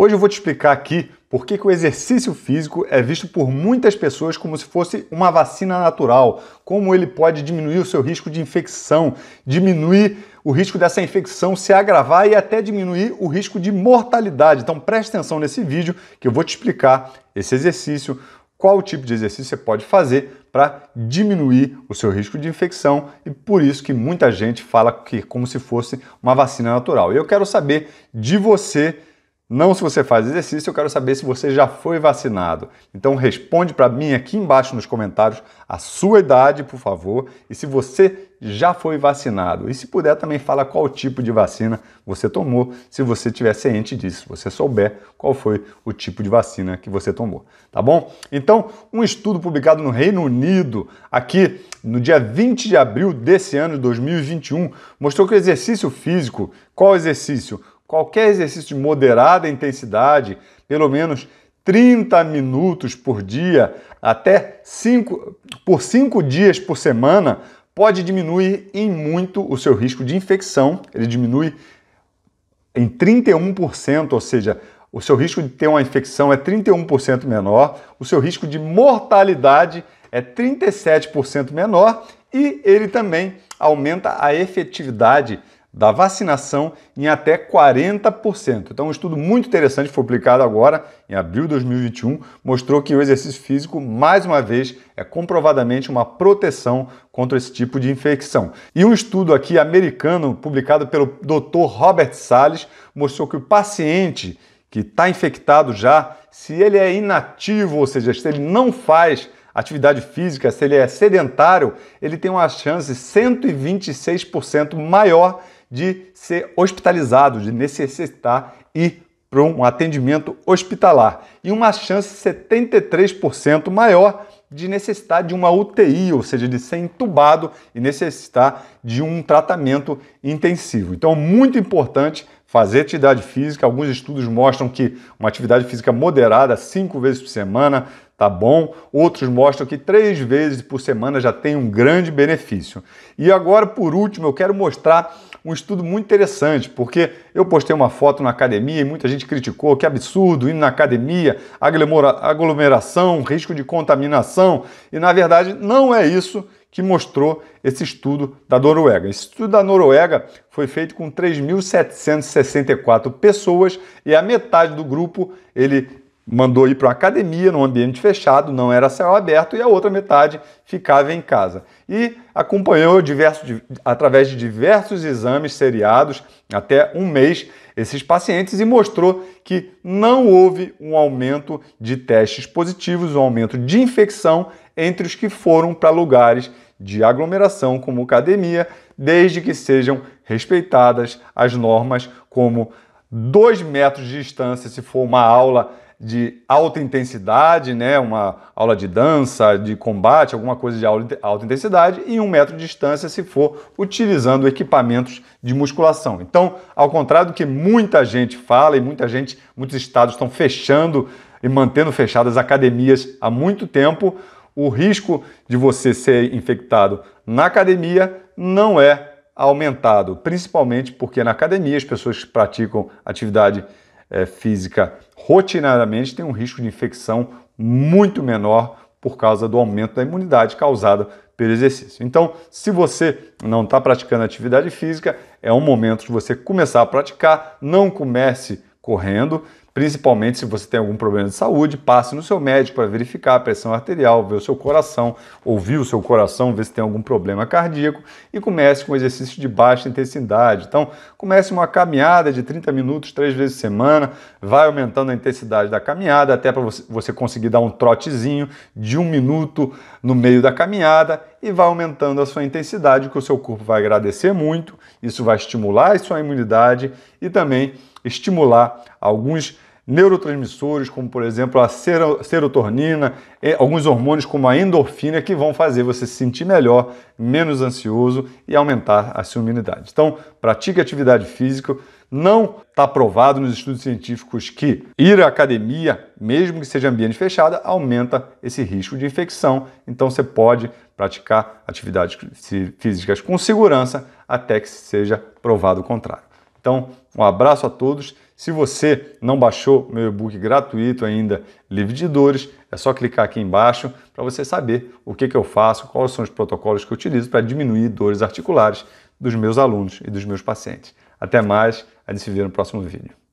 Hoje eu vou te explicar aqui por que, que o exercício físico é visto por muitas pessoas como se fosse uma vacina natural, como ele pode diminuir o seu risco de infecção, diminuir o risco dessa infecção se agravar e até diminuir o risco de mortalidade. Então preste atenção nesse vídeo que eu vou te explicar esse exercício, qual tipo de exercício você pode fazer para diminuir o seu risco de infecção e por isso que muita gente fala que como se fosse uma vacina natural. E eu quero saber de você não se você faz exercício, eu quero saber se você já foi vacinado. Então responde para mim aqui embaixo nos comentários a sua idade, por favor, e se você já foi vacinado. E se puder também fala qual tipo de vacina você tomou, se você tiver ciente disso, se você souber qual foi o tipo de vacina que você tomou, tá bom? Então, um estudo publicado no Reino Unido, aqui no dia 20 de abril desse ano de 2021, mostrou que o exercício físico, qual exercício? Qualquer exercício de moderada intensidade, pelo menos 30 minutos por dia, até 5 por 5 dias por semana, pode diminuir em muito o seu risco de infecção. Ele diminui em 31%, ou seja, o seu risco de ter uma infecção é 31% menor, o seu risco de mortalidade é 37% menor e ele também aumenta a efetividade da vacinação em até 40%. Então, um estudo muito interessante foi publicado agora, em abril de 2021, mostrou que o exercício físico, mais uma vez, é comprovadamente uma proteção contra esse tipo de infecção. E um estudo aqui americano, publicado pelo Dr. Robert Salles, mostrou que o paciente que está infectado já, se ele é inativo, ou seja, se ele não faz atividade física, se ele é sedentário, ele tem uma chance 126% maior de ser hospitalizado, de necessitar ir para um atendimento hospitalar e uma chance 73% maior de necessitar de uma UTI, ou seja, de ser entubado e necessitar de um tratamento intensivo. Então, muito importante fazer atividade física. Alguns estudos mostram que uma atividade física moderada, cinco vezes por semana, tá bom. Outros mostram que três vezes por semana já tem um grande benefício. E agora, por último, eu quero mostrar um estudo muito interessante, porque eu postei uma foto na academia e muita gente criticou, que absurdo, indo na academia, aglomeração, risco de contaminação, e na verdade não é isso que mostrou esse estudo da Noruega. Esse estudo da Noruega foi feito com 3.764 pessoas e a metade do grupo ele mandou ir para uma academia num ambiente fechado, não era céu aberto, e a outra metade ficava em casa. E acompanhou diversos, através de diversos exames seriados, até um mês, esses pacientes e mostrou que não houve um aumento de testes positivos, um aumento de infecção entre os que foram para lugares de aglomeração, como academia, desde que sejam respeitadas as normas como dois metros de distância se for uma aula de alta intensidade, né, uma aula de dança, de combate, alguma coisa de alta intensidade, e um metro de distância se for utilizando equipamentos de musculação. Então, ao contrário do que muita gente fala e muita gente, muitos estados estão fechando e mantendo fechadas academias há muito tempo, o risco de você ser infectado na academia não é aumentado, principalmente porque na academia as pessoas que praticam atividade é, física rotineiramente tem um risco de infecção muito menor por causa do aumento da imunidade causada pelo exercício. Então, se você não está praticando atividade física, é um momento de você começar a praticar. Não comece correndo principalmente se você tem algum problema de saúde, passe no seu médico para verificar a pressão arterial, ver o seu coração, ouvir o seu coração, ver se tem algum problema cardíaco e comece com exercício de baixa intensidade. Então, comece uma caminhada de 30 minutos três vezes por semana, vai aumentando a intensidade da caminhada até para você conseguir dar um trotezinho de um minuto no meio da caminhada e vai aumentando a sua intensidade, que o seu corpo vai agradecer muito. Isso vai estimular a sua imunidade e também estimular alguns neurotransmissores, como por exemplo a serotonina, alguns hormônios como a endorfina, que vão fazer você se sentir melhor, menos ansioso e aumentar a sua imunidade. Então, pratique atividade física. Não está provado nos estudos científicos que ir à academia, mesmo que seja ambiente fechado, aumenta esse risco de infecção. Então você pode praticar atividades físicas com segurança até que seja provado o contrário. Então, um abraço a todos. Se você não baixou meu e-book gratuito ainda, Livre de Dores, é só clicar aqui embaixo para você saber o que, que eu faço, quais são os protocolos que eu utilizo para diminuir dores articulares dos meus alunos e dos meus pacientes. Até mais, a gente se vê no próximo vídeo.